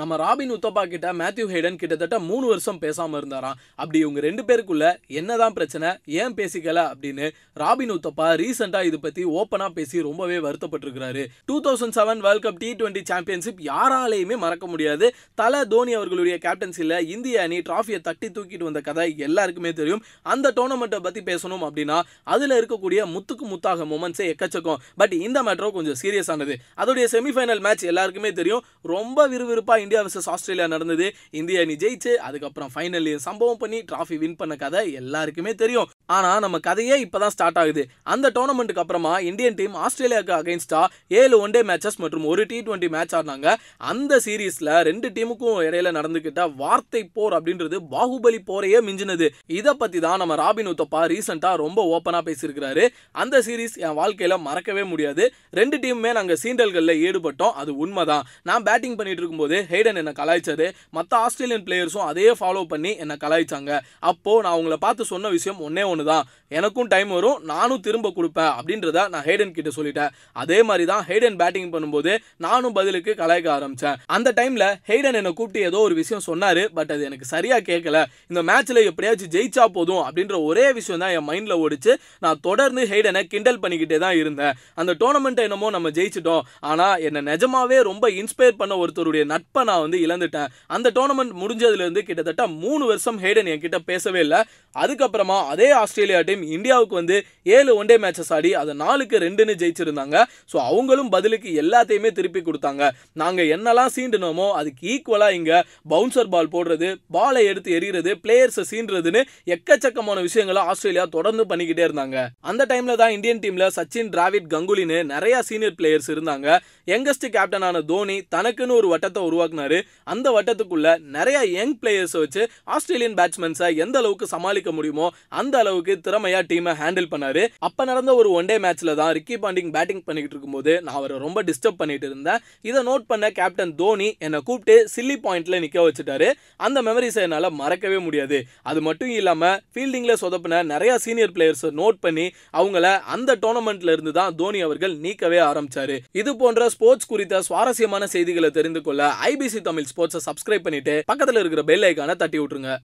நம்ம ராபின் உத்தப்பா கிட்ட Matthew Hayden கிட்டத்தட்ட மூணு வருஷம் பேசாமல் இருந்தாராம் அப்படி இவங்க ரெண்டு பேருக்குள்ள என்னதான் பிரச்சனை ஏன் பேசிக்கல அப்படின்னு ராபின் உத்தப்பா ரீசெண்டாக இது பற்றி ஓப்பனாக பேசி ரொம்பவே வருத்தப்பட்டிருக்கிறாரு two thousand seven world cup T twenty championship யாராலையுமே மறக்க முடியாது தல தோனி அவர்களுடைய கேப்டன்சியில் இந்திய அணி டிராஃபியை தட்டி தூக்கிட்டு வந்த கதை எல்லாருக்குமே தெரியும் அந்த டோர்னமெண்ட்டை பற்றி பேசணும் அப்படின்னா அதில் இருக்கக்கூடிய முத்துக்கு முத்தாக மூமெண்ட்ஸே எக்கச்சக்கம் பட் இந்த மேட்டரும் கொஞ்சம் சீரியஸானது அதோடைய செமிஃபைனல் மேட்ச் எல்லாருக்குமே தெரியும் ரொம்ப விறுவிறுப்பாக இந்தியா வர்சஸ் ஆஸ்திரேலியா நடந்தது இந்தியா அணி ஜெயிச்சு அதுக்கப்புறம் ஃபைனல் சம்பவம் பண்ணி டிராஃபி வின் பண்ண கதை எல்லாருக்குமே தெரியும் ஆனால் நம்ம கதையே இப்போ தான் ஸ்டார்ட் ஆகுது அந்த டோர்னமெண்ட்டுக்கு அப்புறமா இந்தியன் டீம் ஆஸ்திரேலியாவுக்கு அகைன்ஸ்டாக ஏழு ஒன் டே மேட்சஸ் மற்றும் ஒரு டி ட்வெண்ட்டி மேட்ச் ஆடினாங்க அந்த சீரீஸில் ரெண்டு டீமுக்கும் இடையில நடந்துக்கிட்ட வார்த்தை போர் அப்படின்றது பாகுபலி போரையே மிஞ்சினது இதை பற்றி தான் நம்ம ராபின் உத்தப்பா ரீசெண்டாக ரொம்ப ஓப்பனாக பேசியிருக்கிறாரு அந்த சீரீஸ் என் வாழ்க்கையில் மறக்கவே முடியாது ரெண்டு டீமுமே நாங்கள் சீண்டல்களில் ஈடுபட்டோம் அது உண்மைதான் நான் பேட்டிங் பண்ணிட்டு இருக்கும்போது ஹெய்டன் என்னை கலாய்ச்சது மற்ற ஆஸ்திரேலியன் பிளேயர்ஸும் அதே ஃபாலோ பண்ணி என்னை கலாய்ச்சாங்க அப்போது நான் உங்களை பார்த்து சொன்ன விஷயம் ஒன்னே ஒன்று ஒன்று தான் எனக்கும் டைம் வரும் நானும் திரும்ப கொடுப்பேன் அப்படின்றத நான் ஹேடன் கிட்ட சொல்லிட்டேன் அதே மாதிரி தான் ஹேடன் பேட்டிங் பண்ணும்போது நானும் பதிலுக்கு கலாய்க்க ஆரம்பித்தேன் அந்த டைமில் ஹேடன் என்னை கூப்பிட்டு ஏதோ ஒரு விஷயம் சொன்னார் பட் அது எனக்கு சரியாக கேட்கல இந்த மேட்ச்சில் எப்படியாச்சும் ஜெயிச்சா போதும் அப்படின்ற ஒரே விஷயம் தான் என் மைண்டில் ஓடிச்சு நான் தொடர்ந்து ஹேடனை கிண்டல் பண்ணிக்கிட்டே தான் இருந்தேன் அந்த டோர்னமெண்ட்டை என்னமோ நம்ம ஜெயிச்சிட்டோம் ஆனால் என்னை நிஜமாவே ரொம்ப இன்ஸ்பயர் பண்ண ஒருத்தருடைய நட்பை நான் வந்து இழந்துட்டேன் அந்த டோர்னமெண்ட் முடிஞ்சதுலேருந்து கிட்டத்தட்ட மூணு வருஷம் ஹேடன் என்கிட்ட பேசவே இல்லை அதுக்கப்புறமா அதே ஆஸ்திரேலியா டீம் இந்தியாவுக்கு வந்து ஏழு ஒன்டே மேட்சஸ் ஆடி அதை நாலுக்கு ரெண்டுன்னு ஜெயிச்சிருந்தாங்க ஸோ அவங்களும் பதிலுக்கு எல்லாத்தையுமே திருப்பி கொடுத்தாங்க நாங்கள் என்னெல்லாம் சீண்டினோமோ அதுக்கு ஈக்குவலாக இங்கே பவுன்சர் பால் போடுறது பாலை எடுத்து எறிகிறது பிளேயர்ஸை சீண்டுறதுன்னு எக்கச்சக்கமான விஷயங்களை ஆஸ்திரேலியா தொடர்ந்து பண்ணிக்கிட்டே இருந்தாங்க அந்த டைமில் தான் இந்தியன் டீமில் சச்சின் டிராவிட் கங்குலின்னு நிறையா சீனியர் பிளேயர்ஸ் இருந்தாங்க யங்கஸ்ட் கேப்டனான தோனி தனக்குன்னு ஒரு வட்டத்தை உருவாக்குனாரு அந்த வட்டத்துக்குள்ள நிறைய யங் பிளேயர்ஸை வச்சு ஆஸ்திரேலியன் பேட்ஸ்மேன்ஸை எந்த அளவுக்கு சமாளிக்க முடியுமோ அந்த அளவுக்கு அளவுக்கு திறமையா டீமை ஹேண்டில் பண்ணாரு அப்ப நடந்த ஒரு ஒன் டே மேட்ச்ல தான் ரிக்கி பாண்டிங் பேட்டிங் பண்ணிட்டு இருக்கும்போது நான் அவரை ரொம்ப டிஸ்டர்ப் பண்ணிட்டு இருந்தேன் இதை நோட் பண்ண கேப்டன் தோனி என்னை கூப்பிட்டு சில்லி பாயிண்ட்ல நிக்க வச்சுட்டாரு அந்த மெமரிஸை என்னால் மறக்கவே முடியாது அது மட்டும் இல்லாமல் ஃபீல்டிங்ல சொதப்பின நிறையா சீனியர் பிளேயர்ஸை நோட் பண்ணி அவங்கள அந்த டோர்னமெண்ட்ல இருந்து தான் தோனி அவர்கள் நீக்கவே ஆரம்பிச்சாரு இது போன்ற ஸ்போர்ட்ஸ் குறித்த சுவாரஸ்யமான செய்திகளை தெரிந்து கொள்ள ஐபிசி தமிழ் ஸ்போர்ட்ஸை சப்ஸ்கிரைப் பண்ணிட்டு பக்கத்தில் இருக்கிற பெல் ஐக்கான தட்டி விட்டுருங்க